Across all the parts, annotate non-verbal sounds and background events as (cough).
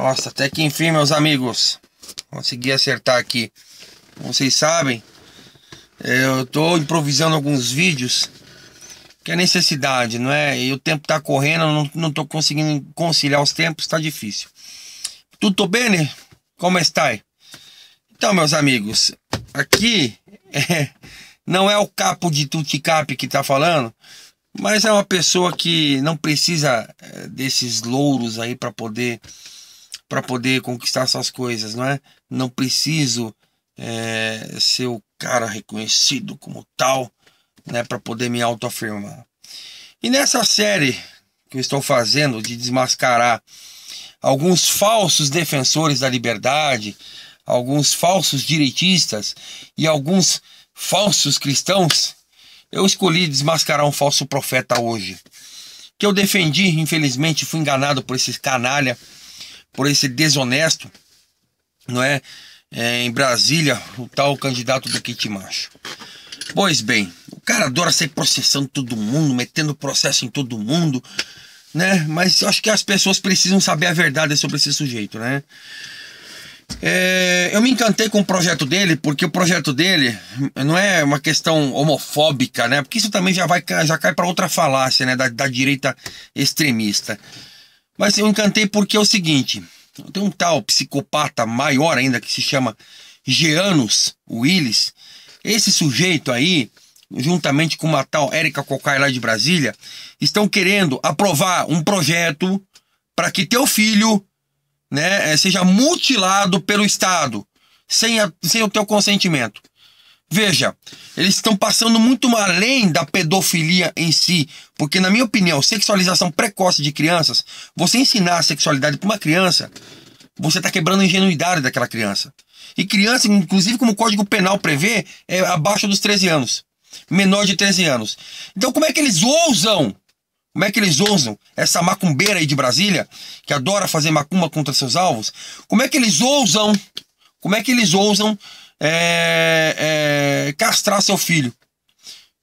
Nossa, até que enfim, meus amigos. Consegui acertar aqui. Como vocês sabem, eu tô improvisando alguns vídeos. Que é necessidade, não é? E o tempo tá correndo, não, não tô conseguindo conciliar os tempos, tá difícil. Tudo bem? Como está? Então, meus amigos, aqui (laughs) é, não é o capo de Tuticap que tá falando, mas é uma pessoa que não precisa eh, desses louros aí para poder para poder conquistar essas coisas, não é? Não preciso é, ser o cara reconhecido como tal, né, para poder me autoafirmar. E nessa série que eu estou fazendo de desmascarar alguns falsos defensores da liberdade, alguns falsos direitistas e alguns falsos cristãos, eu escolhi desmascarar um falso profeta hoje. Que eu defendi, infelizmente fui enganado por esses canalha por esse desonesto, não é? é em Brasília, o tal candidato do kit macho. Pois bem, o cara adora sair processando todo mundo, metendo processo em todo mundo, né? Mas acho que as pessoas precisam saber a verdade sobre esse sujeito, né? É, eu me encantei com o projeto dele, porque o projeto dele não é uma questão homofóbica, né? Porque isso também já vai já cai para outra falácia, né? Da, da direita extremista. Mas eu encantei porque é o seguinte: tem um tal psicopata maior ainda que se chama Geanos Willis. Esse sujeito aí, juntamente com uma tal Érica Cocai lá de Brasília, estão querendo aprovar um projeto para que teu filho né, eh, seja mutilado pelo Estado sem, a, sem o teu consentimento. Veja, eles estão passando muito além da pedofilia em si, porque na minha opinião, sexualização precoce de crianças, você ensinar a sexualidade para uma criança, você está quebrando a ingenuidade daquela criança. E criança, inclusive como o Código Penal prevê, é abaixo dos 13 anos, menor de 13 anos. Então como é que eles ousam? Como é que eles ousam, essa macumbeira aí de Brasília, que adora fazer macumba contra seus alvos, como é que eles ousam, como é que eles ousam é, é, castrar seu filho.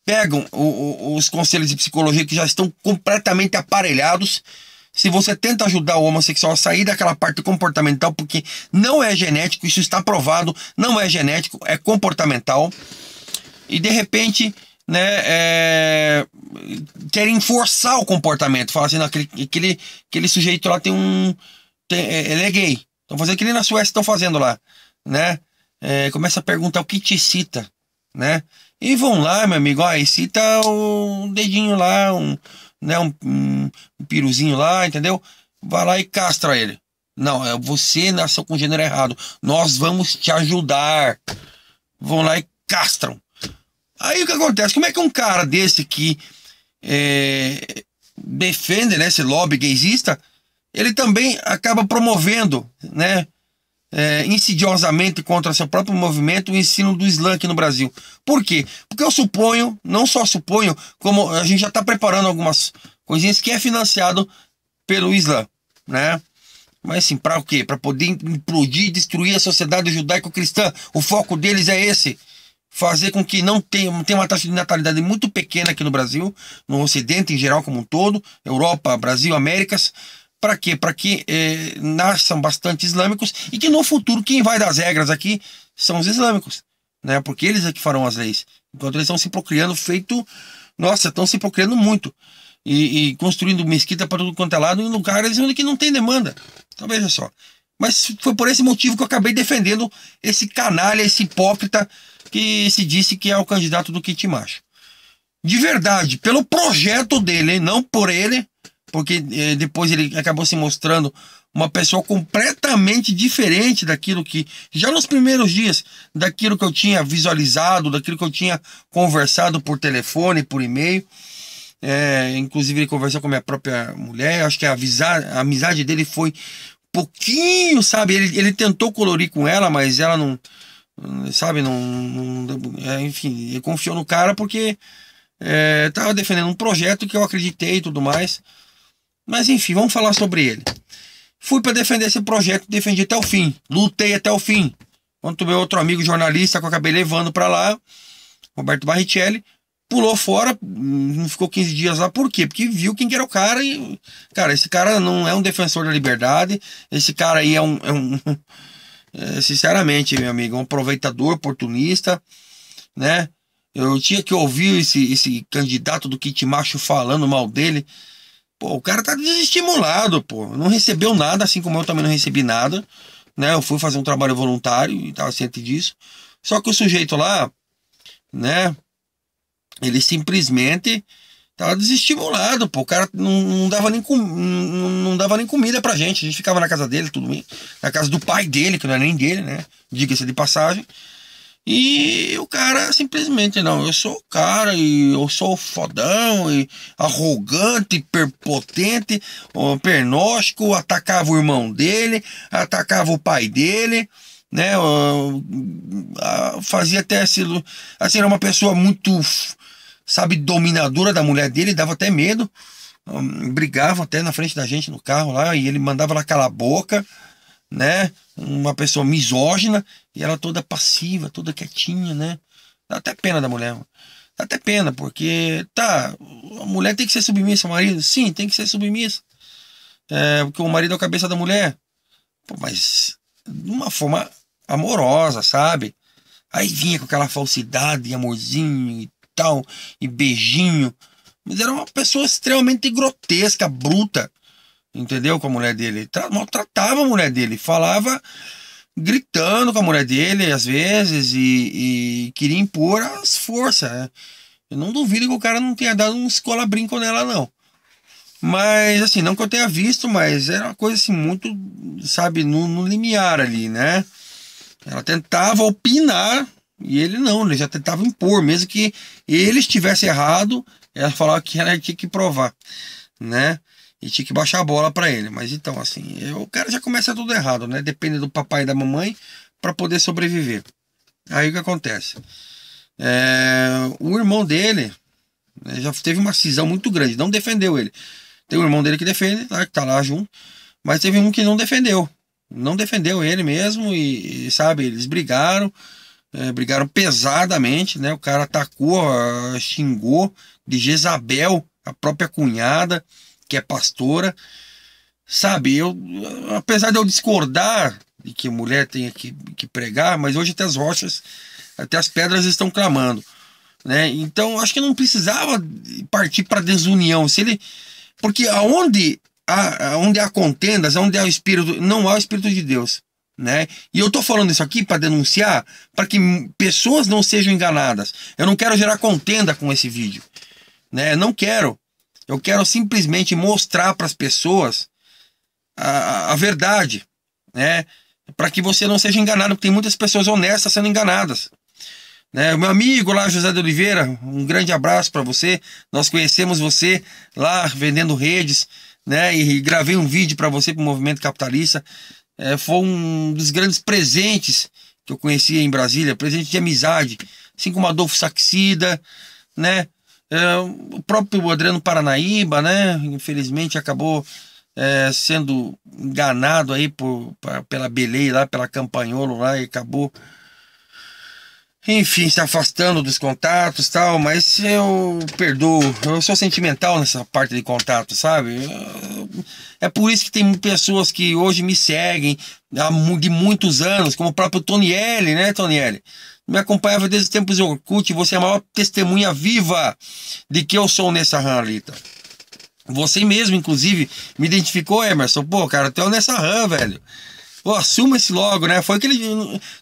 Pegam o, o, os conselhos de psicologia que já estão completamente aparelhados. Se você tenta ajudar o homossexual a sair daquela parte comportamental, porque não é genético, isso está provado, não é genético, é comportamental. E de repente né, é, querem forçar o comportamento. Falar assim, aquele, aquele, aquele sujeito lá tem um. Tem, é, ele é gay. Estão fazendo que nem na Suécia estão fazendo lá. Né? é, começa a perguntar o que te excita, né? E vão lá, meu amigo, ó, excita um dedinho lá, um, né, um, um, um piruzinho lá, entendeu? Vai lá e castra ele. Não, é você nasceu com o gênero errado. Nós vamos te ajudar. Vão lá e castram. Aí o que acontece? Como é que um cara desse que é, defende né, esse lobby gaysista, ele também acaba promovendo, né? é, insidiosamente contra seu próprio movimento o ensino do Islã aqui no Brasil. Por quê? Porque eu suponho, não só suponho, como a gente já está preparando algumas coisinhas que é financiado pelo Islã, né? Mas assim, para o quê? Para poder implodir e destruir a sociedade judaico-cristã. O foco deles é esse. Fazer com que não tenha, tenha uma taxa de natalidade muito pequena aqui no Brasil, no Ocidente em geral como um todo, Europa, Brasil, Américas. Para quê? Para que eh, nasçam bastante islâmicos e que no futuro quem vai das regras aqui são os islâmicos, né? Porque eles é que farão as leis. Enquanto eles estão se procriando, feito. Nossa, estão se procriando muito. E, e construindo mesquita para tudo quanto é lado em lugares onde que não tem demanda. Então veja só. Mas foi por esse motivo que eu acabei defendendo esse canalha, esse hipócrita que se disse que é o candidato do Kit Macho. De verdade, pelo projeto dele, não por ele, porque eh, depois ele acabou se mostrando uma pessoa completamente diferente daquilo que já nos primeiros dias, daquilo que eu tinha visualizado, daquilo que eu tinha conversado por telefone, por e-mail. É, inclusive ele conversou com minha própria mulher. Acho que a, amizade, a amizade dele foi pouquinho, sabe? Ele, ele tentou colorir com ela, mas ela não, sabe? Não, não é, enfim, ele confiou no cara porque é, tava defendendo um projeto que eu acreditei e tudo mais. Mas enfim, vamos falar sobre ele. Fui para defender esse projeto, defendi até o fim, lutei até o fim. Quando meu outro amigo jornalista que eu acabei levando para lá, Roberto Barrichelli, pulou fora, hum, não ficou 15 dias lá, por quê? Porque viu quem que era o cara e, cara, esse cara não é um defensor da liberdade, esse cara aí é um, é um (laughs) é, sinceramente, meu amigo, é um aproveitador, oportunista, né? Eu tinha que ouvir esse, esse candidato do kit macho falando mal dele, Pô, o cara tá desestimulado, pô. Não recebeu nada, assim como eu também não recebi nada. Né? Eu fui fazer um trabalho voluntário e tava ciente disso. Só que o sujeito lá, né? Ele simplesmente tava desestimulado, pô. O cara não, não dava, nem com, não, não, dava nem comida pra gente. A gente ficava na casa dele, tudo bem. Na casa do pai dele, que não é nem dele, né? Diga-se de passagem. E o cara simplesmente não, eu sou o cara e eu sou fodão e arrogante, perpotente, pernóstico, atacava o irmão dele, atacava o pai dele, né? Fazia até assim, assim era uma pessoa muito, sabe, dominadora da mulher dele, dava até medo. Hum, brigava até na frente da gente no carro lá e ele mandava ela calar a boca né? Uma pessoa misógina e ela toda passiva, toda quietinha, né? Dá até pena da mulher. Dá até pena, porque tá, a mulher tem que ser submissa ao marido. Sim, tem que ser submissa. É, porque o marido é a cabeça da mulher. Pô, mas de uma forma amorosa, sabe? Aí vinha com aquela falsidade, amorzinho e tal, e beijinho. Mas era uma pessoa extremamente grotesca, bruta entendeu? Com a mulher dele. Maltratava a mulher dele, falava gritando com a mulher dele às vezes e, e queria impor as forças. Né? Eu não duvido que o cara não tenha dado um escola brinco nela, não. Mas assim, não que eu tenha visto, mas era uma coisa assim, muito, sabe, no, no limiar ali, né? Ela tentava opinar e ele não, ele já tentava impor, mesmo que ele estivesse errado, ela falava que ela tinha que provar, né? E tinha que baixar a bola para ele. Mas então, assim, eu, o cara já começa tudo errado, né? Depende do papai e da mamãe para poder sobreviver. Aí o que acontece? É, o irmão dele né, já teve uma cisão muito grande, não defendeu ele. Tem o um irmão dele que defende, tá, que tá lá junto, mas teve um que não defendeu. Não defendeu ele mesmo e, e sabe, eles brigaram, é, brigaram pesadamente, né? O cara atacou, ah, xingou de Jezabel, a própria cunhada, que é pastora. Sabe, eu, apesar de eu discordar de que mulher tenha que, que pregar, mas hoje até as rochas, até as pedras estão clamando. Né? Então, acho que não precisava partir para desunião. Se ele, porque aonde há, onde há contendas, onde há o espírito, não há o espírito de Deus, né? E eu estou falando isso aqui para denunciar, para que pessoas não sejam enganadas. Eu não quero gerar contenda com esse vídeo, né? Não quero. Eu quero simplesmente mostrar para as pessoas a, a verdade, né? Para que você não seja enganado, porque tem muitas pessoas honestas sendo enganadas. Né? O meu amigo lá, José de Oliveira, um grande abraço para você. Nós conhecemos você lá vendendo redes, né? E gravei um vídeo para você para o Movimento Capitalista. É, foi um dos grandes presentes que eu conheci em Brasília, presente de amizade, assim como Adolfo Saxida, né? É, o próprio Adriano Paranaíba, né? Infelizmente acabou é, sendo enganado aí por, pra, pela Belei lá, pela Campanholo lá e acabou, enfim, se afastando dos contatos tal. Mas eu perdoo, eu sou sentimental nessa parte de contato, sabe? é, é por isso que tem pessoas que hoje me seguem há de muitos anos, como o próprio Tonielli, né, Tonielli? me acompanhava desde os tempos de Orkut, você é a maior testemunha viva de que eu sou Nessa Alita. Você mesmo, inclusive, me identificou, Emerson. Pô, cara, tu é o Nessa Ram, velho. Pô, assuma esse logo, né? Foi aquele.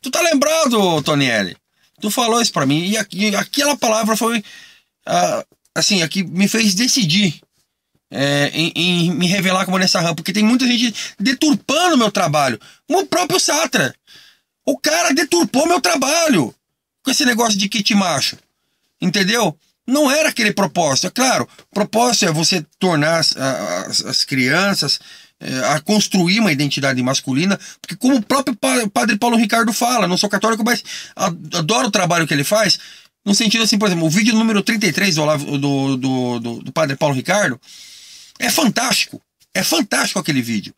Tu tá lembrado, Tonielli? Tu falou isso pra mim. E, aqui, e aquela palavra foi. Ah, assim, aqui me fez decidir é, em, em, me revelar como Nessa Ram. Porque tem muita gente deturpando o meu trabalho. O próprio Satra. O cara deturpou meu trabalho com esse negócio de kit macho. Entendeu? Não era aquele propósito. É claro, propósito é você tornar as, as, as crianças é, a construir uma identidade masculina, porque como o próprio padre Paulo Ricardo fala, não sou católico, mas adoro o trabalho que ele faz, no sentido assim, por exemplo, o vídeo número 33 do, do, do, do, do padre Paulo Ricardo é fantástico. É fantástico aquele vídeo.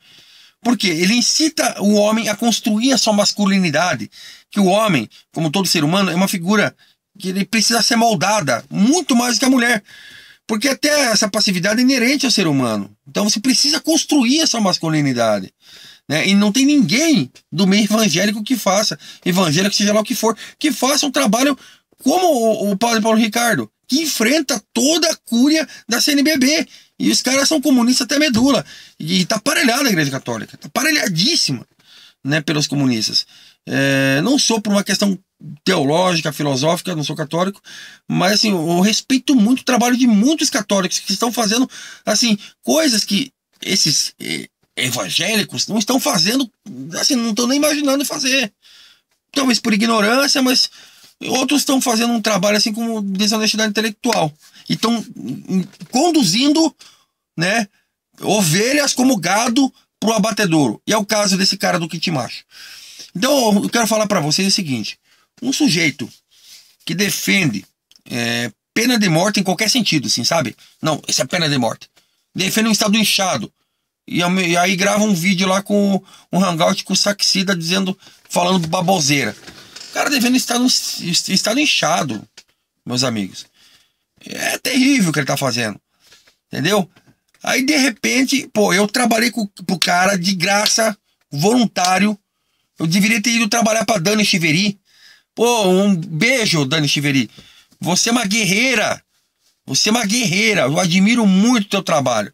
Por quê? Ele incita o homem a construir a sua masculinidade. Que o homem, como todo ser humano, é uma figura que ele precisa ser moldada muito mais que a mulher. Porque até essa passividade é inerente ao ser humano. Então você precisa construir essa masculinidade. Né? E não tem ninguém do meio evangélico que faça, evangélico, seja lá o que for, que faça um trabalho como o, o padre Paulo Ricardo, que enfrenta toda a cúria da CNBB e os caras são comunistas até medula. E tá aparelhada a Igreja Católica. Tá aparelhadíssima né, pelos comunistas. É, não sou por uma questão teológica, filosófica, não sou católico, mas assim, eu respeito muito o trabalho de muitos católicos que estão fazendo assim coisas que esses eh, evangélicos não estão fazendo, assim, não estão nem imaginando fazer. Talvez por ignorância, mas Outros estão fazendo um trabalho assim como desonestidade intelectual. E estão hum, conduzindo né, ovelhas como gado para o abatedouro. E é o caso desse cara do kit macho. Então eu quero falar para vocês o seguinte: um sujeito que defende é, pena de morte em qualquer sentido, assim, sabe? Não, isso é pena de morte. Defende um estado inchado. E aí grava um vídeo lá com um hangout com o Saxida dizendo, falando baboseira cara devendo estar no estado inchado, meus amigos. É terrível o que ele tá fazendo. Entendeu? Aí de repente, pô, eu trabalhei com, o cara de graça, voluntário. Eu deveria ter ido trabalhar pra Dani Chiveri. Pô, um beijo, Dani Chiveri. Você é uma guerreira. Você é uma guerreira. Eu admiro muito o teu trabalho.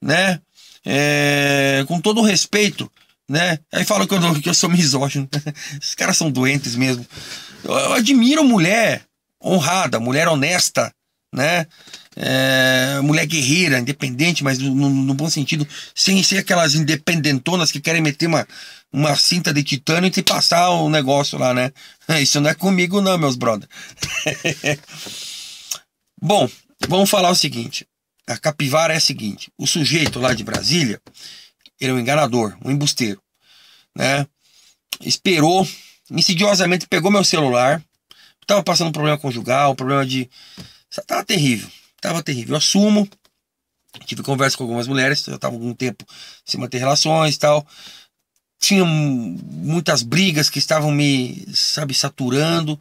Né? É, com todo respeito né? Aí fala que eu, que eu sou misógino. Esses (laughs) caras são doentes mesmo. Eu, eu admiro mulher honrada, mulher honesta, né? É, mulher guerreira, independente, mas no, no, no, bom sentido, sem ser aquelas independentonas que querem meter uma, uma cinta de titânio e te passar o um negócio lá, né? (laughs) isso não é comigo, não, meus brother. (laughs) bom, vamos falar o seguinte: a capivara é a seguinte: o sujeito lá de Brasília ele é um enganador, um embusteiro, né? Esperou, insidiosamente pegou meu celular. Tava passando um problema conjugal, um problema de. Tava terrível, tava terrível. Eu assumo. Tive conversa com algumas mulheres, eu tava algum tempo sem manter relações e tal. Tinha muitas brigas que estavam me, sabe, saturando.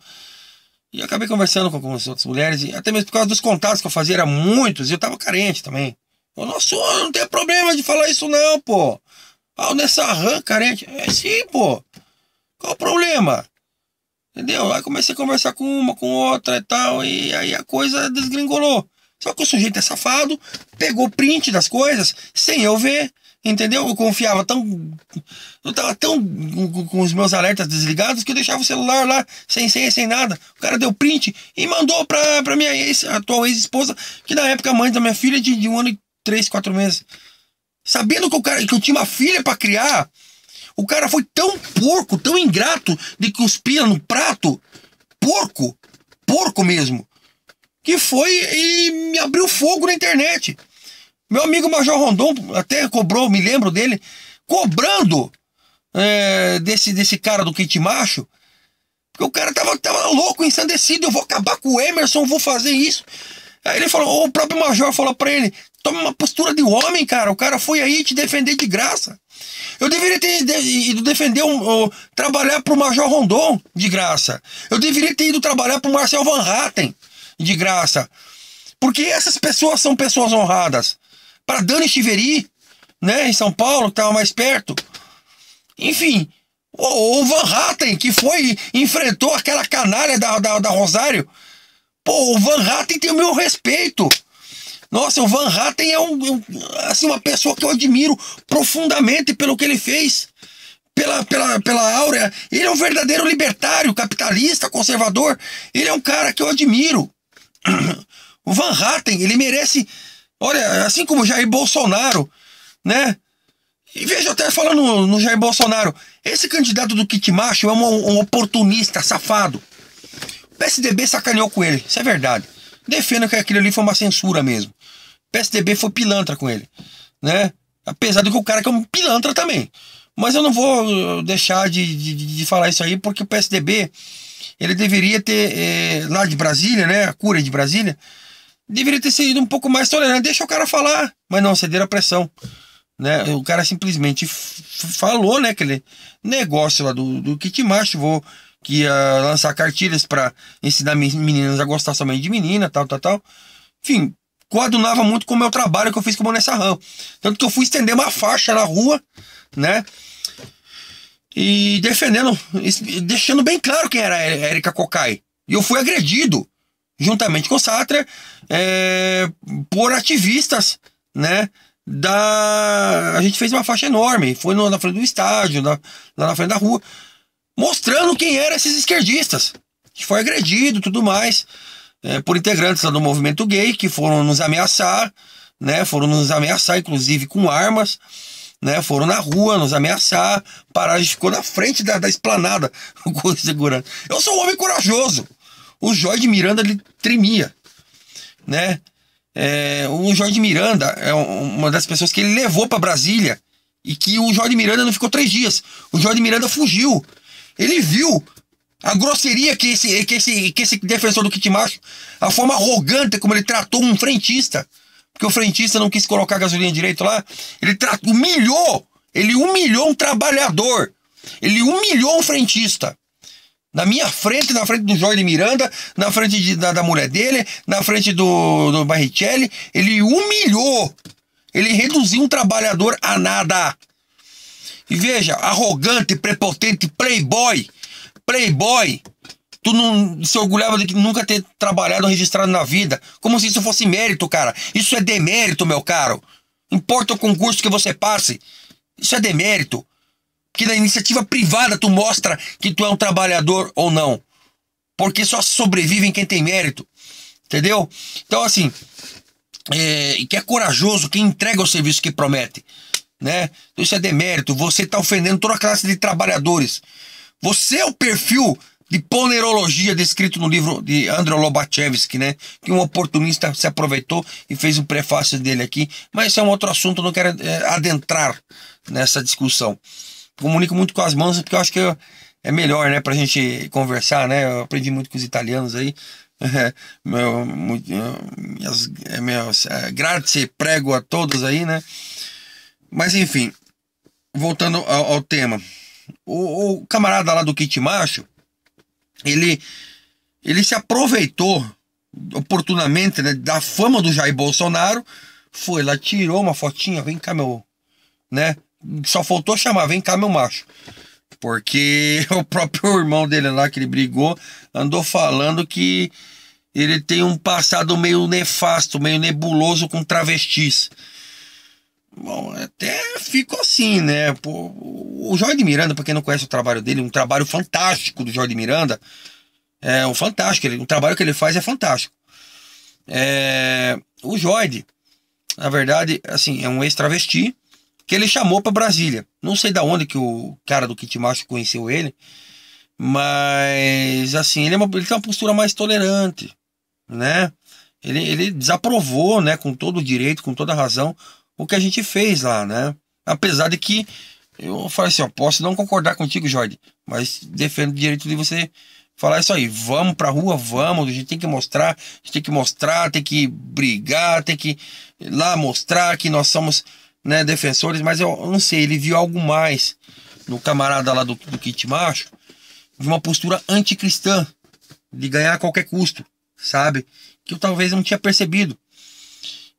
E eu acabei conversando com algumas outras mulheres, e até mesmo por causa dos contatos que eu fazia, eram muitos, e eu tava carente também. O nosso não tem problema de falar isso não, pô. Ah, nessa RAM carente. É sim, pô. Qual o problema? Entendeu? Aí comecei a conversar com uma, com outra e tal, e aí a coisa desgringolou. Só que o sujeito é safado, pegou print das coisas sem eu ver, entendeu? Eu confiava tão. Eu tava tão com os meus alertas desligados que eu deixava o celular lá, sem senha, sem nada. O cara deu print e mandou pra, pra minha ex, atual ex-esposa, que na época mãe da minha filha é de, de um ano e três, quatro meses. Sabendo que, o cara, que eu tinha uma filha para criar, o cara foi tão porco, tão ingrato de cuspir no prato, porco, porco mesmo, que foi e me abriu fogo na internet. Meu amigo Major Rondon até cobrou, me lembro dele, cobrando é, desse, desse cara do kit macho, porque o cara tava, tava louco, ensandecido, eu vou acabar com o Emerson, vou fazer isso. Aí ele falou, o próprio Major falou pra ele, Toma uma postura de homem, cara. O cara foi aí te defender de graça. Eu deveria ter ido defender um, um trabalhar para o Major Rondon de graça. Eu deveria ter ido trabalhar para o Marcel Van Hatten de graça. Porque essas pessoas são pessoas honradas. Para Dani Chiveri, né, em São Paulo, que estava mais perto. Enfim, o, o Van Hatten, que foi, enfrentou aquela canalha da, da, da Rosário. Pô, o Van Hatten tem o meu respeito. Nossa, o Van Hatten é um, um, assim, uma pessoa que eu admiro profundamente pelo que ele fez, pela, pela, pela áurea. Ele é um verdadeiro libertário, capitalista, conservador. Ele é um cara que eu admiro. (clears throat) O Van Hatten, ele merece, olha, assim como Jair Bolsonaro, né? E veja, até falando no, no Jair Bolsonaro, esse candidato do kit macho é um, um oportunista, safado. O PSDB sacaneou com ele, isso é verdade defendo que aquilo ali foi uma censura mesmo. PSDB foi pilantra com ele, né? Apesar do que o cara que é um pilantra também. Mas eu não vou uh, deixar de, de, de falar isso aí, porque o PSDB, ele deveria ter, é, lá de Brasília, né? A cura de Brasília, deveria ter sido um pouco mais tolerante. Deixa o cara falar, mas não, ceder a pressão. Né? O cara simplesmente falou, né? Aquele negócio lá do, do kit macho, vou que ia lançar cartilhas para ensinar meninas a gostar somente de menina, tal, tal, tal. Enfim, coadunava muito com o meu trabalho que eu fiz com o Boné Ram. Tanto que eu fui estender uma faixa na rua, né? E defendendo, deixando bem claro quem era a Erika Cocai. E eu fui agredido, juntamente com o Sartre, é, por ativistas, né? Da... A gente fez uma faixa enorme, foi no, na frente do estádio, na, lá na frente da rua, mostrando quem eram esses esquerdistas. foi agredido tudo mais é, por integrantes do movimento gay que foram nos ameaçar, né? Foram nos ameaçar, inclusive com armas, né? Foram na rua nos ameaçar, parar, ficou na frente da, da esplanada (laughs) com segurança. Eu sou um homem corajoso. O Jorge Miranda ele tremia, né? É, o Jorge Miranda é uma das pessoas que ele levou para Brasília e que o Jorge Miranda não ficou três dias. O Jorge Miranda fugiu. Ele viu a grosseria que esse, que esse, que esse defensor do kit macho, a forma arrogante como ele tratou um frentista, porque o frentista não quis colocar gasolina direito lá, ele tratou, humilhou, ele humilhou um trabalhador, ele humilhou um frentista. Na minha frente, na frente do Jorge Miranda, na frente de, da, da, mulher dele, na frente do, do Barrichelli, ele humilhou, ele reduziu um trabalhador a nada. E veja, arrogante, prepotente, playboy playboy. Tu não se orgulhava de nunca ter trabalhado registrado na vida. Como se isso fosse mérito, cara. Isso é demérito, meu caro. Importa o concurso que você passe. Isso é demérito. Que na iniciativa privada tu mostra que tu é um trabalhador ou não. Porque só sobrevivem quem tem mérito. Entendeu? Então, assim, é, que é corajoso, que entrega o serviço que promete. Né? Então, isso é demérito. Você está ofendendo toda a classe de trabalhadores. Você é o perfil de ponerologia descrito no livro de André Lobachevsky, né? Que um oportunista se aproveitou e fez o um prefácio dele aqui. Mas isso é um outro assunto, não quero eh, adentrar nessa discussão. Comunico muito com as mãos, porque eu acho que é melhor, né? Pra gente conversar, né? Eu aprendi muito com os italianos aí. (laughs) meu, eh, minhas, eh, minhas, grazie prego a todos aí, né? Mas enfim, voltando ao, ao tema. O, o camarada lá do kit macho, ele, ele se aproveitou oportunamente né, da fama do Jair Bolsonaro, foi lá, tirou uma fotinha, vem cá meu, né? Só faltou chamar, vem cá meu macho. Porque (laughs) o próprio irmão dele lá que ele brigou andou falando que ele tem um passado meio nefasto, meio nebuloso com travestis. Bom, até fico assim, né? Pô, o Jorge Miranda, para quem não conhece o trabalho dele, um trabalho fantástico do Jorge Miranda. É um fantástico, ele, o trabalho que ele faz é fantástico. É, o Jorge, na verdade, assim, é um ex-travesti que ele chamou para Brasília. Não sei da onde que o cara do Kit Macho conheceu ele, mas assim, ele, é uma, ele tem uma postura mais tolerante, né? Ele, ele desaprovou, né, com todo o direito, com toda a razão, o que a gente fez lá, né? Apesar de que eu falei assim, ó, posso não concordar contigo, Jorge, mas defendo o direito de você falar isso aí. Vamos pra rua, vamos, a gente tem que mostrar, a gente tem que mostrar, tem que brigar, tem que ir lá mostrar que nós somos né, defensores, mas eu, não sei, ele viu algo mais no camarada lá do, do kit macho, de uma postura anticristã, de ganhar a qualquer custo, sabe? Que eu talvez não tinha percebido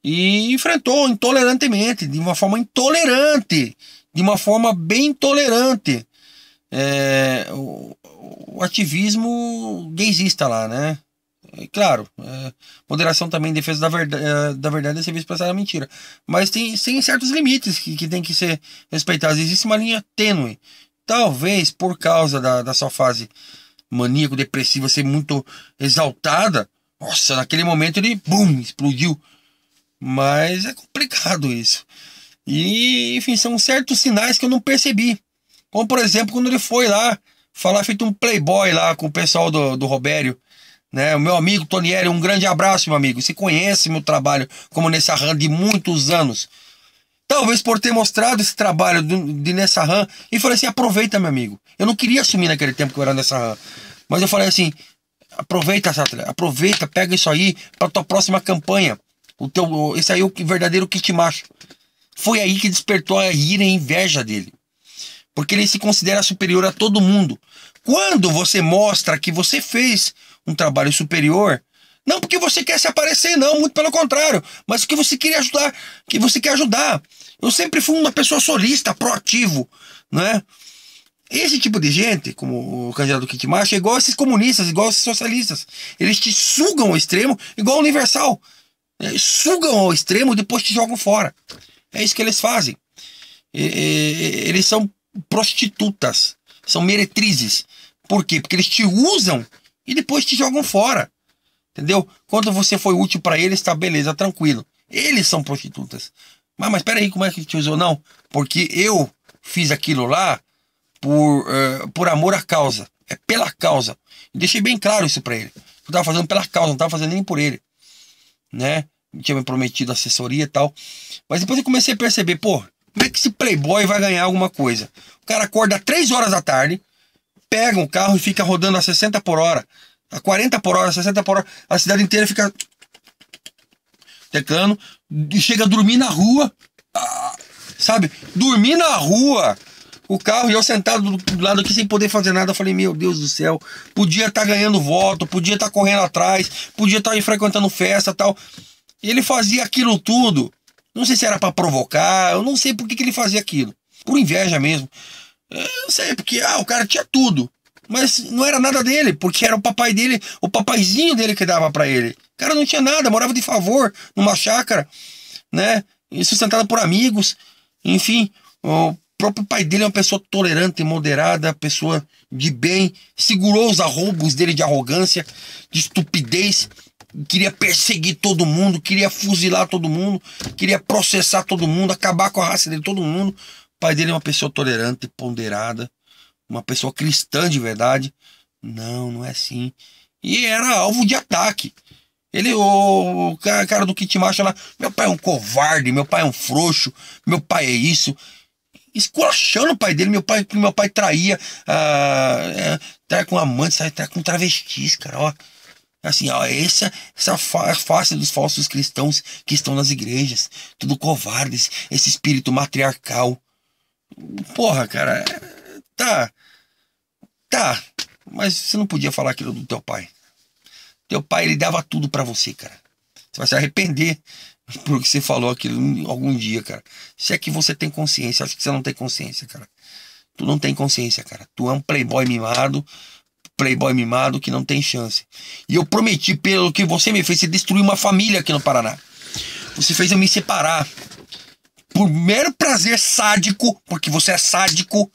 e enfrentou intolerantemente, de uma forma intolerante, de uma forma bem intolerante, é, o, o, ativismo gaysista lá, né? E claro, é, moderação também defesa da verdade, é, da verdade é serviço para a mentira. Mas tem, tem certos limites que, que tem que ser respeitados. Existe uma linha tênue. Talvez por causa da, da sua fase maníaco-depressiva ser muito exaltada, nossa, naquele momento ele, bum, explodiu mas é complicado isso. E, enfim, são certos sinais que eu não percebi. Como, por exemplo, quando ele foi lá falar feito um playboy lá com o pessoal do, do Robério. Né? O meu amigo Tonieri, um grande abraço, meu amigo. Se conhece meu trabalho como nessa RAM de muitos anos. Talvez por ter mostrado esse trabalho de nessa RAM e falei assim: aproveita, meu amigo. Eu não queria assumir naquele tempo que eu era nessa RAM, mas eu falei assim: aproveita, aproveita, pega isso aí para tua próxima campanha. O teu, esse aí é o verdadeiro kit macho. Foi aí que despertou a ira e a inveja dele. Porque ele se considera superior a todo mundo. Quando você mostra que você fez um trabalho superior, não porque você quer se aparecer, não, muito pelo contrário, mas que você queria ajudar, que você quer ajudar. Eu sempre fui uma pessoa solista, proativo, é Esse tipo de gente, como o candidato Kit Macho, é igual esses comunistas, igual esses socialistas. Eles te sugam ao extremo, igual o Universal. Né? sugam ao extremo e depois te jogam fora. É isso que eles fazem. E, e, eles são prostitutas, são meretrizes. Por quê? Porque eles te usam e depois te jogam fora. Entendeu? Quando você foi útil para eles, tá beleza, tranquilo. Eles são prostitutas. Mas, mas peraí, como é que te usou? Não, porque eu fiz aquilo lá por, uh, por amor à causa. É pela causa. Deixei bem claro isso para ele. Eu tava fazendo pela causa, não tava fazendo nem por ele né? Tinha me prometido assessoria e tal. Mas depois eu comecei a perceber, pô, como é que esse playboy vai ganhar alguma coisa? O cara acorda 3 horas da tarde, pega um carro e fica rodando a 60 por hora, a 40 por hora, 60 por hora, a cidade inteira fica teclando, e chega a dormir na rua, ah, sabe? Dormir na rua o carro e eu sentado do lado aqui sem poder fazer nada. Eu falei, meu Deus do céu, podia estar tá ganhando voto, podia estar tá correndo atrás, podia estar tá frequentando festa tal. E ele fazia aquilo tudo. Não sei se era para provocar, eu não sei por que, que ele fazia aquilo. Por inveja mesmo. É, eu sei, porque ah, o cara tinha tudo. Mas não era nada dele, porque era o papai dele, o papaizinho dele que dava para ele. O cara não tinha nada, morava de favor numa chácara, né? E sustentado por amigos, enfim, próprio pai dele é uma pessoa tolerante, moderada, pessoa de bem, segurou os arroubos dele de arrogância, de estupidez, queria perseguir todo mundo, queria fuzilar todo mundo, queria processar todo mundo, acabar com a raça dele, todo mundo. O pai dele é uma pessoa tolerante, ponderada, uma pessoa cristã de verdade. Não, não é assim. E era alvo de ataque. Ele, o cara do Kit Macho lá, meu pai é um covarde, meu pai é um frouxo, meu pai é isso esculachando o pai dele. Meu pai, meu pai traía, ah, é, com amante, sai, com travestis, cara, ó. Assim, ó, é, essa, essa é face dos falsos cristãos que estão nas igrejas, tudo covardes, esse espírito matriarcal. Porra, cara, é, tá, tá, mas você não podia falar aquilo do teu pai. Teu pai, ele dava tudo para você, cara. Você vai se arrepender porque você falou aquilo algum dia, cara. Se é que você tem consciência, acho que você não tem consciência, cara. Tu não tem consciência, cara. Tu é um playboy mimado, playboy mimado que não tem chance. E eu prometi pelo que você me fez, você destruiu uma família aqui no Paraná. Você fez eu me separar. Por mero prazer sádico, porque você é sádico,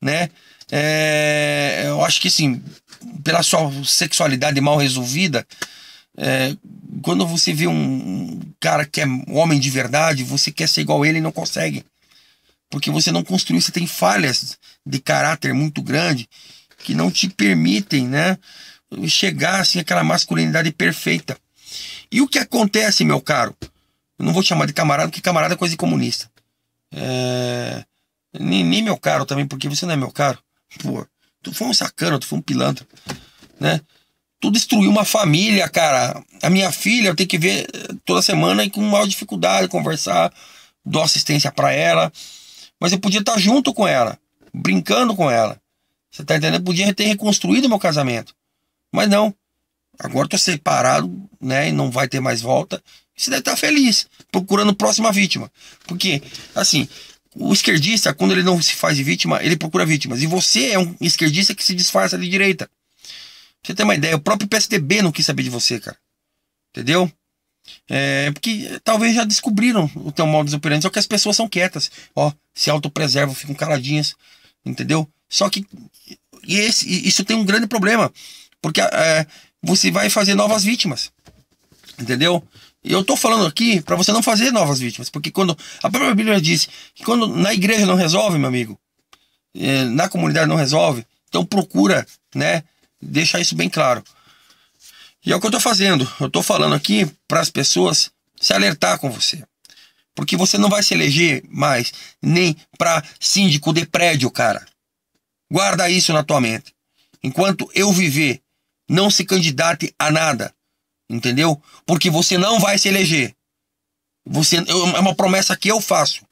né? É, eu acho que assim, pela sua sexualidade mal resolvida, é, quando você vê um cara que é homem de verdade, você quer ser igual a ele e não consegue. Porque você não construiu, você tem falhas de caráter muito grande que não te permitem, né, chegar assim aquela masculinidade perfeita. E o que acontece, meu caro? Eu não vou chamar de camarada, porque camarada é coisa de comunista. É... Nem, nem, meu caro também, porque você não é meu caro. Pô, tu foi um sacana, tu foi um pilantra, né? tu destruiu uma família, cara. A minha filha eu tenho que ver eh, toda semana e com maior dificuldade conversar, dou assistência para ela. Mas eu podia estar junto com ela, brincando com ela. Você tá entendendo? Eu podia ter reconstruído meu casamento. Mas não. Agora tô separado, né? E não vai ter mais volta. Você deve estar feliz, procurando próxima vítima. Porque, assim, o esquerdista, quando ele não se faz de vítima, ele procura vítimas. E você é um esquerdista que se disfarça de direita você tem uma ideia, o próprio PSDB não quis saber de você, cara. Entendeu? É, porque talvez já descobriram o teu modo de operar. só que as pessoas são quietas, ó, se autopreservam, ficam caladinhas, entendeu? Só que e esse, e isso tem um grande problema, porque é, você vai fazer novas vítimas, entendeu? eu tô falando aqui para você não fazer novas vítimas, porque quando a própria Bíblia diz que quando na igreja não resolve, meu amigo, é, na comunidade não resolve, então procura, né? deixar isso bem claro. E é o que eu estou fazendo. Eu estou falando aqui para as pessoas se alertar com você. Porque você não vai se eleger mais nem para síndico de prédio, cara. Guarda isso na tua mente. Enquanto eu viver, não se candidate a nada. Entendeu? Porque você não vai se eleger. Você, eu, é uma promessa que eu faço.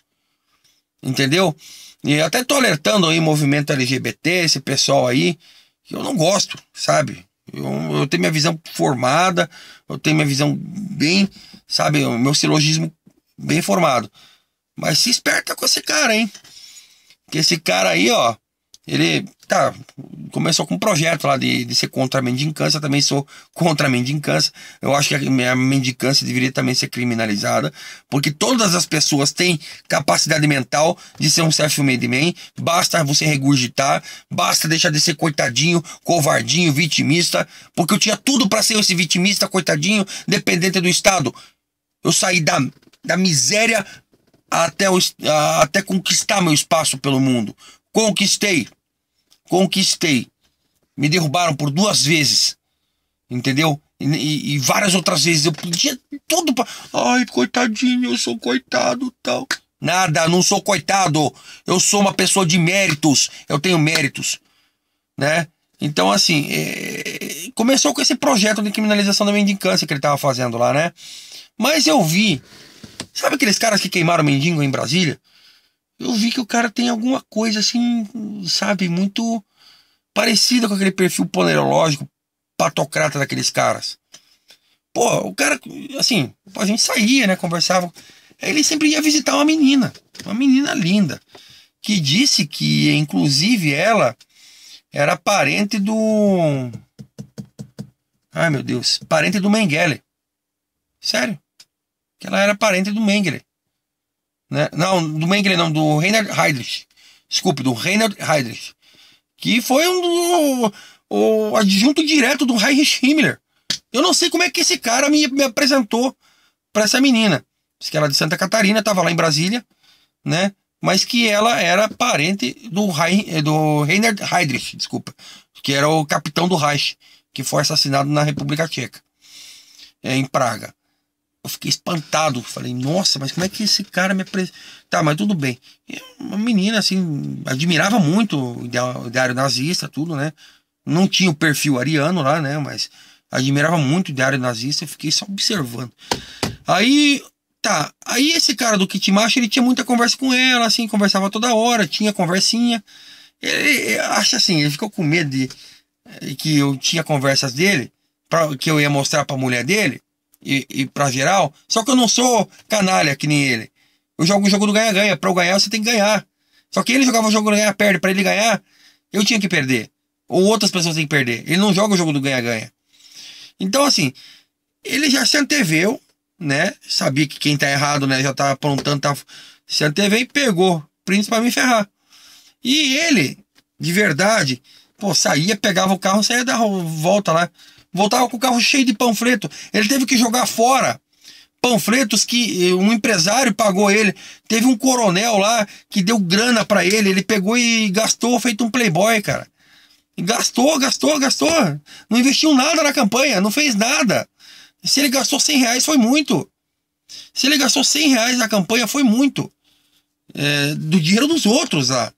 Entendeu? E até tô alertando aí movimento LGBT, esse pessoal aí, eu não gosto, sabe? Eu, eu, tenho minha visão formada, eu tenho minha visão bem, sabe, o meu silogismo bem formado. Mas se esperta com esse cara, hein? Que esse cara aí, ó, ele tá, começou com um projeto lá de, de ser contra a mendicância, também sou contra a mendicância. Eu acho que a mendicância deveria também ser criminalizada, porque todas as pessoas têm capacidade mental de ser um self-made man, basta você regurgitar, basta deixar de ser coitadinho, covardinho, vitimista, porque eu tinha tudo para ser esse vitimista, coitadinho, dependente do Estado. Eu saí da, da miséria até, o, até conquistar meu espaço pelo mundo. Conquistei. Conquistei. Me derrubaram por duas vezes. Entendeu? E, e, e várias outras vezes. Eu podia tudo pra. Ai, coitadinho, eu sou coitado tal. Nada, não sou coitado. Eu sou uma pessoa de méritos. Eu tenho méritos. Né? Então, assim, é... começou com esse projeto de criminalização da mendicância que ele tava fazendo lá, né? Mas eu vi. Sabe aqueles caras que queimaram mendigo em Brasília? eu vi que o cara tem alguma coisa assim, sabe, muito parecida com aquele perfil ponerológico, patocrata daqueles caras. Pô, o cara, assim, a gente saía, né, conversava. Ele sempre ia visitar uma menina, uma menina linda, que disse que, inclusive, ela era parente do. Ai meu Deus, parente do Mengele. Sério? Que ela era parente do Mengele. Né? Não, do Mengele não, do Reinhard Heydrich. Desculpe, do Reinhard Heydrich. Que foi um do, o adjunto direto do Heinrich Himmler. Eu não sei como é que esse cara me, me apresentou para essa menina. Diz que ela é de Santa Catarina, estava lá em Brasília, né? Mas que ela era parente do, Hein, do Reinhard Heydrich, desculpa, que era o capitão do Reich, que foi assassinado na República Tcheca, em Praga. Eu fiquei espantado. Falei, nossa, mas como é que esse cara me apresenta? Tá, mas tudo bem. E uma menina, assim, admirava muito o ideário nazista, tudo, né? Não tinha o perfil ariano lá, né? Mas admirava muito o ideário nazista. Eu fiquei só observando. Aí, tá. Aí esse cara do Kitmash, ele tinha muita conversa com ela, assim, conversava toda hora, tinha conversinha. Ele, acha assim, ele ficou com medo de eh, que eu tinha conversas dele, pra, que eu ia mostrar pra mulher dele e, e pra geral. Só que eu não sou canalha que nem ele. Eu jogo o jogo do ganha-ganha. Pra eu ganhar, você tem que ganhar. Só que ele jogava o jogo do ganha-perde. Pra ele ganhar, eu tinha que perder. Ou outras pessoas têm que perder. Ele não joga o jogo do ganha-ganha. Então, assim, ele já se anteveu, né? Sabia que quem tá errado, né? Já tá aprontando, tá... se anteveu e pegou. Príncipe pra me ferrar. E ele, de verdade, pô, saía, pegava o carro, saía da volta lá. Voltava com o carro cheio de panfleto. Ele teve que jogar fora panfletos que eh, um empresário pagou ele. Teve um coronel lá que deu grana para ele. Ele pegou e gastou, feito um playboy, cara. gastou, gastou, gastou. Não investiu nada na campanha, não fez nada. Se ele gastou 100 reais, foi muito. Se ele gastou 100 reais na campanha, foi muito. É, do dinheiro dos outros lá.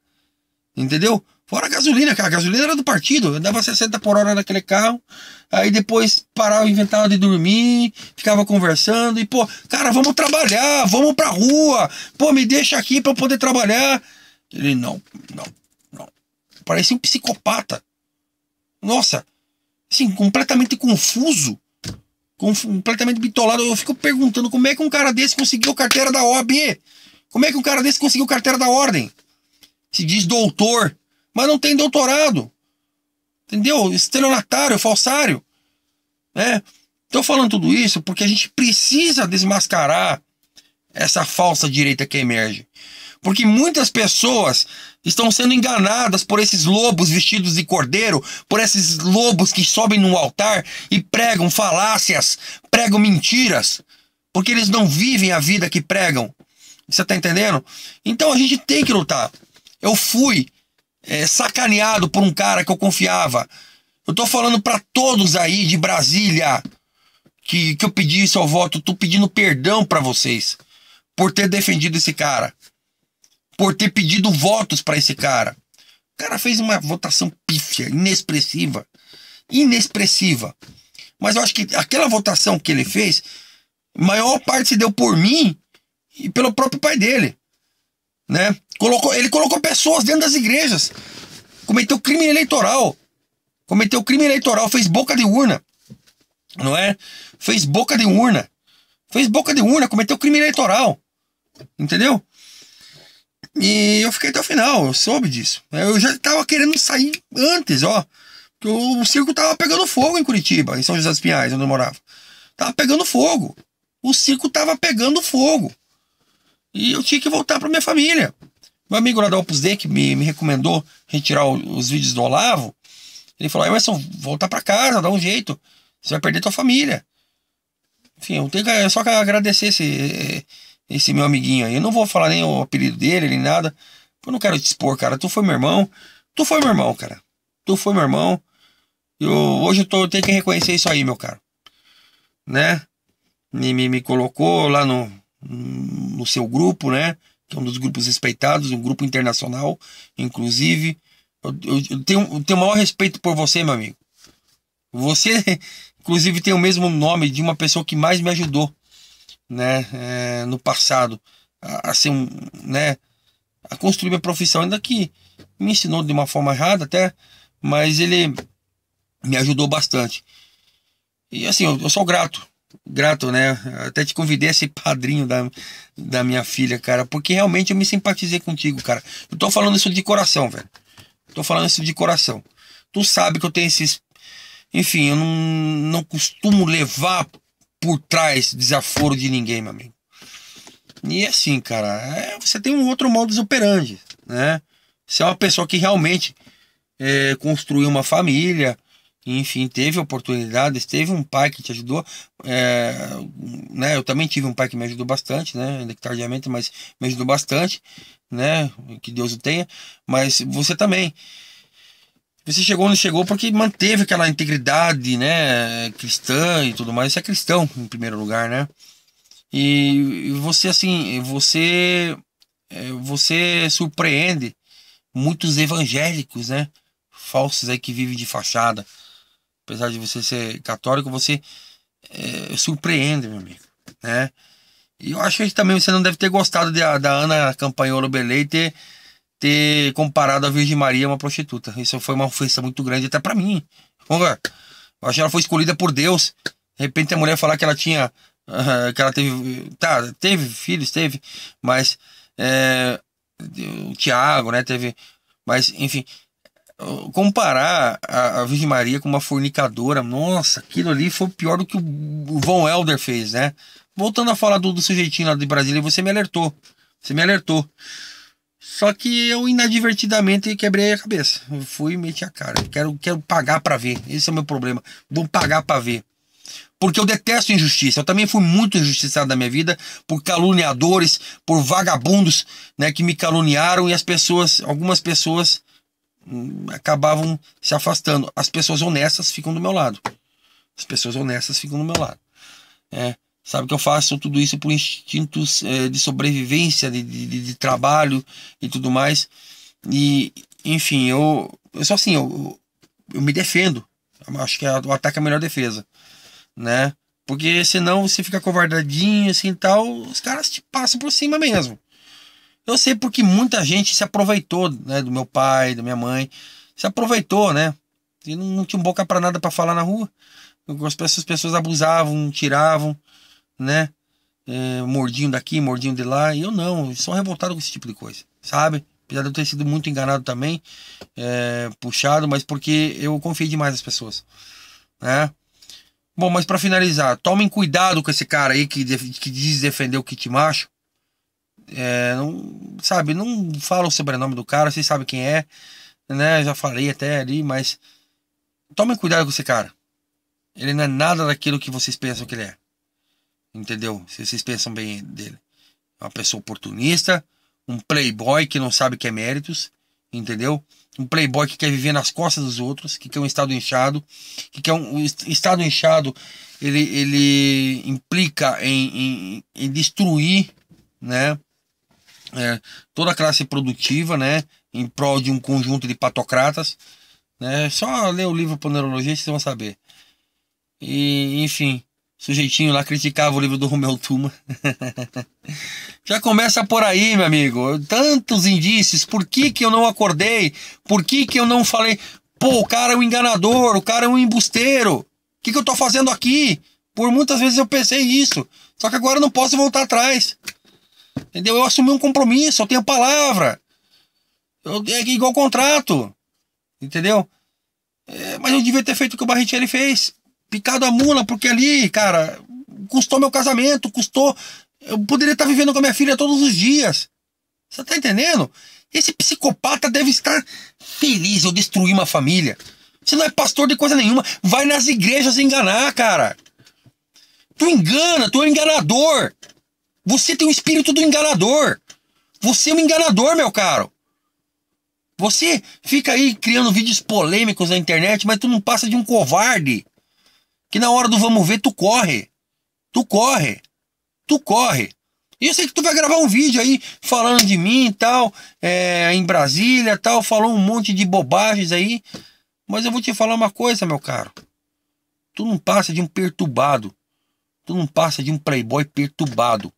Entendeu? Fora a gasolina, cara. A gasolina era do partido. Andava dava 60 por hora naquele carro. Aí depois parava, inventava de dormir, ficava conversando. E, pô, cara, vamos trabalhar, vamos pra rua. Pô, me deixa aqui pra eu poder trabalhar. Ele, não, não, não. Parecia um psicopata. Nossa, assim, completamente confuso. completamente bitolado. Eu fico perguntando como é que um cara desse conseguiu carteira da OAB? Como é que um cara desse conseguiu carteira da ordem? Se diz doutor mas não tem doutorado. Entendeu? Estelionatário, falsário. Né? Estou falando tudo isso porque a gente precisa desmascarar essa falsa direita que emerge. Porque muitas pessoas estão sendo enganadas por esses lobos vestidos de cordeiro, por esses lobos que sobem no altar e pregam falácias, pregam mentiras, porque eles não vivem a vida que pregam. Você está entendendo? Então a gente tem que lutar. Eu fui é, sacaneado por um cara que eu confiava. Eu tô falando para todos aí de Brasília que, que eu pedi seu voto, eu tô pedindo perdão para vocês por ter defendido esse cara, por ter pedido votos para esse cara. O cara fez uma votação pífia, inexpressiva, inexpressiva. Mas eu acho que aquela votação que ele fez, maior parte se deu por mim e pelo próprio pai dele né? Colocou, ele colocou pessoas dentro das igrejas, cometeu crime eleitoral, cometeu crime eleitoral, fez boca de urna, não é? Fez boca de urna, fez boca de urna, cometeu crime eleitoral, entendeu? E eu fiquei até o final, eu soube disso. Eu já tava querendo sair antes, ó. O, o circo tava pegando fogo em Curitiba, em São José dos Pinhais, onde eu morava. Tava pegando fogo. O circo tava pegando fogo. E eu tinha que voltar para minha família. Meu amigo lá da Opus D, que me, me recomendou retirar o, os vídeos do Olavo, ele falou: Emerson, voltar para casa, dá um jeito. Você vai perder tua família. Enfim, eu tenho que, só que agradecer esse, esse meu amiguinho aí. Eu não vou falar nem o apelido dele, nem nada. Eu não quero te expor, cara. Tu foi meu irmão. Tu foi meu irmão, cara. Tu foi meu irmão. Eu, hoje eu, tô, eu tenho que reconhecer isso aí, meu cara. Né? Me, me, me colocou lá no, no seu grupo, né? Que é um dos grupos respeitados, um grupo internacional, inclusive. Eu, eu, eu tenho, eu tenho o maior respeito por você, meu amigo. Você, (laughs) inclusive, tem o mesmo nome de uma pessoa que mais me ajudou, né? É, no passado, a, a ser um, né? A construir minha profissão, ainda que me ensinou de uma forma errada até, mas ele me ajudou bastante. E assim, eu, eu sou grato grato, né? Até te convidei a ser padrinho da, da minha filha, cara, porque realmente eu me simpatizei contigo, cara. Eu tô falando isso de coração, velho. Tô falando isso de coração. Tu sabe que eu tenho esses. Enfim, eu não, não costumo levar por trás desaforo de ninguém, meu amigo. E é assim, cara, é, você tem um outro modus operandi, né? Você é uma pessoa que realmente é, construiu uma família, enfim, teve oportunidades, teve um pai que te ajudou, é, né? Eu também tive um pai que me ajudou bastante, né? Ainda que tardiamente, mas me ajudou bastante, né? Que Deus o tenha, mas você também. Você chegou onde chegou porque manteve aquela integridade, né? Cristã e tudo mais. Você é cristão, em primeiro lugar, né? E você, assim, você, é, você surpreende muitos evangélicos, né? Falsos aí que vivem de fachada apesar de você ser católico, você é, surpreende, meu amigo, né? E eu acho que também você não deve ter gostado de, da Ana Campanholo Belei ter, ter comparado a Virgem Maria a uma prostituta. Isso foi uma ofensa muito grande até para mim. Olha, eu acho que ela foi escolhida por Deus. De repente a mulher falar que ela tinha. Uh, que ela teve. Tá, teve filhos, teve. Mas. É, o Tiago, né? Teve. Mas, enfim comparar a, a Virgem Maria com uma fornicadora, nossa, aquilo ali foi pior do que o Von Helder fez, né? Voltando a falar do, do sujeitinho lá de Brasília, você me alertou. Você me alertou. Só que eu inadvertidamente quebrei a cabeça. Eu fui e meti a cara. Quero, quero pagar para ver. Esse é o meu problema. Vou pagar para ver. Porque eu detesto injustiça. Eu também fui muito injustiçado na minha vida por caluniadores, por vagabundos, né, que me caluniaram e as pessoas, algumas pessoas Hum, acabavam se afastando. As pessoas honestas ficam do meu lado. As pessoas honestas ficam do meu lado. É, sabe que eu faço tudo isso por instintos é, de sobrevivência, de, de, de, trabalho e tudo mais. E, enfim, eu, eu sou assim, eu, eu me defendo. acho que é, o ataque é a melhor defesa, né? Porque senão você fica covardadinho assim tal, os caras te passam por cima mesmo. Eu sei porque muita gente se aproveitou, né, do meu pai, da minha mãe, se aproveitou, né? E não, não tinha boca para nada para falar na rua. As pessoas abusavam, tiravam, né? É, mordinho daqui, mordinho de lá. E eu não, eu sou revoltado com esse tipo de coisa, sabe? Apesar de eu ter sido muito enganado também, é, puxado, mas porque eu confiei demais nas pessoas, né? Bom, mas para finalizar, tomem cuidado com esse cara aí que, que diz defender o kit macho, é, não, sabe, não fala o sobrenome do cara, vocês sabem quem é, né? Já falei até ali, mas tomem cuidado com esse cara. Ele não é nada daquilo que vocês pensam que ele é. Entendeu? Se vocês pensam bem dele. É uma pessoa oportunista, um playboy que não sabe que é méritos, entendeu? Um playboy que quer viver nas costas dos outros, que quer um estado inchado, que quer um, um estado inchado, ele, ele implica em, em, em destruir, né? é, toda a classe produtiva, né, em prol de um conjunto de patocratas. Né, só ler o livro e vocês vão saber. E, enfim, sujeitinho lá criticava o livro do Romeu Tuma. (laughs) Já começa por aí, meu amigo. Tantos indícios. Por que, que eu não acordei? Por que, que eu não falei? Pô, o cara é um enganador, o cara é um embusteiro. O que, que eu tô fazendo aqui? Por muitas vezes eu pensei isso. Só que agora eu não posso voltar atrás. Entendeu? Eu assumi um compromisso, eu tenho palavra. Eu, é igual contrato. Entendeu? É, mas eu devia ter feito o que o Barrichelli fez. Picado a mula, porque ali, cara, custou meu casamento, custou. Eu poderia estar vivendo com a minha filha todos os dias. Você tá entendendo? Esse psicopata deve estar feliz eu destruir uma família. Você não é pastor de coisa nenhuma. Vai nas igrejas enganar, cara. Tu engana, tu é enganador. Você tem o espírito do enganador. Você é um enganador, meu caro. Você fica aí criando vídeos polêmicos na internet, mas tu não passa de um covarde. Que na hora do vamos ver, tu corre. Tu corre. Tu corre. E eu sei que tu vai gravar um vídeo aí falando de mim e tal, é, em Brasília tal, falou um monte de bobagens aí. Mas eu vou te falar uma coisa, meu caro. Tu não passa de um perturbado. Tu não passa de um playboy perturbado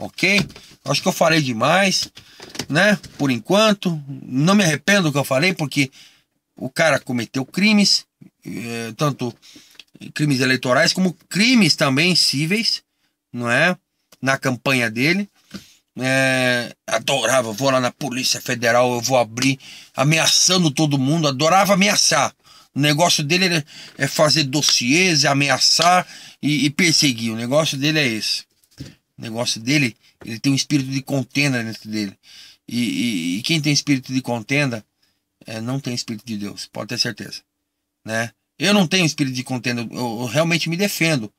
ok? Acho que eu falei demais, né? Por enquanto, não me arrependo do que eu falei, porque o cara cometeu crimes, eh, tanto crimes eleitorais como crimes também cíveis, não é? Na campanha dele. É, adorava, vou lá na Polícia Federal, eu vou abrir ameaçando todo mundo, adorava ameaçar. O negócio dele é, é fazer dossiês, ameaçar e, e perseguir. O negócio dele é esse negócio dele, ele tem um espírito de contenda dentro dele. E, e, e quem tem espírito de contenda é, não tem espírito de Deus, pode ter certeza. Né? Eu não tenho espírito de contenda, eu, eu realmente me defendo.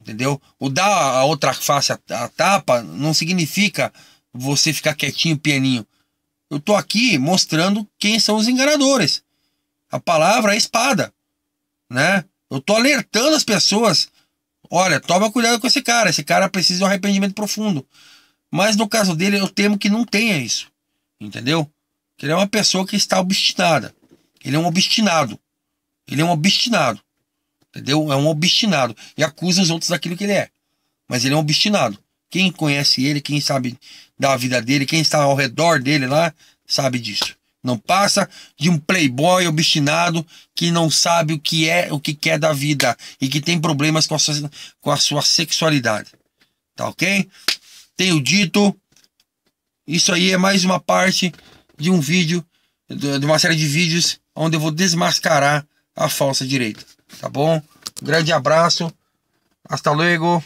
Entendeu? O dar a outra face, a, a tapa, não significa você ficar quietinho, pianinho. Eu tô aqui mostrando quem são os enganadores. A palavra é espada, né? Eu tô alertando as pessoas Olha, toma cuidado com esse cara. Esse cara precisa de um arrependimento profundo. Mas no caso dele, eu temo que não tenha isso. Entendeu? Que ele é uma pessoa que está obstinada. Ele é um obstinado. Ele é um obstinado. Entendeu? É um obstinado. E acusa os outros daquilo que ele é. Mas ele é um obstinado. Quem conhece ele, quem sabe da vida dele, quem está ao redor dele lá, sabe disso. Não passa de um playboy obstinado que não sabe o que é, o que quer da vida e que tem problemas com a sua, com a sua sexualidade. Tá ok? Tenho dito. Isso aí é mais uma parte de um vídeo, de uma série de vídeos onde eu vou desmascarar a falsa direita. Tá bom? Um grande abraço. Hasta luego.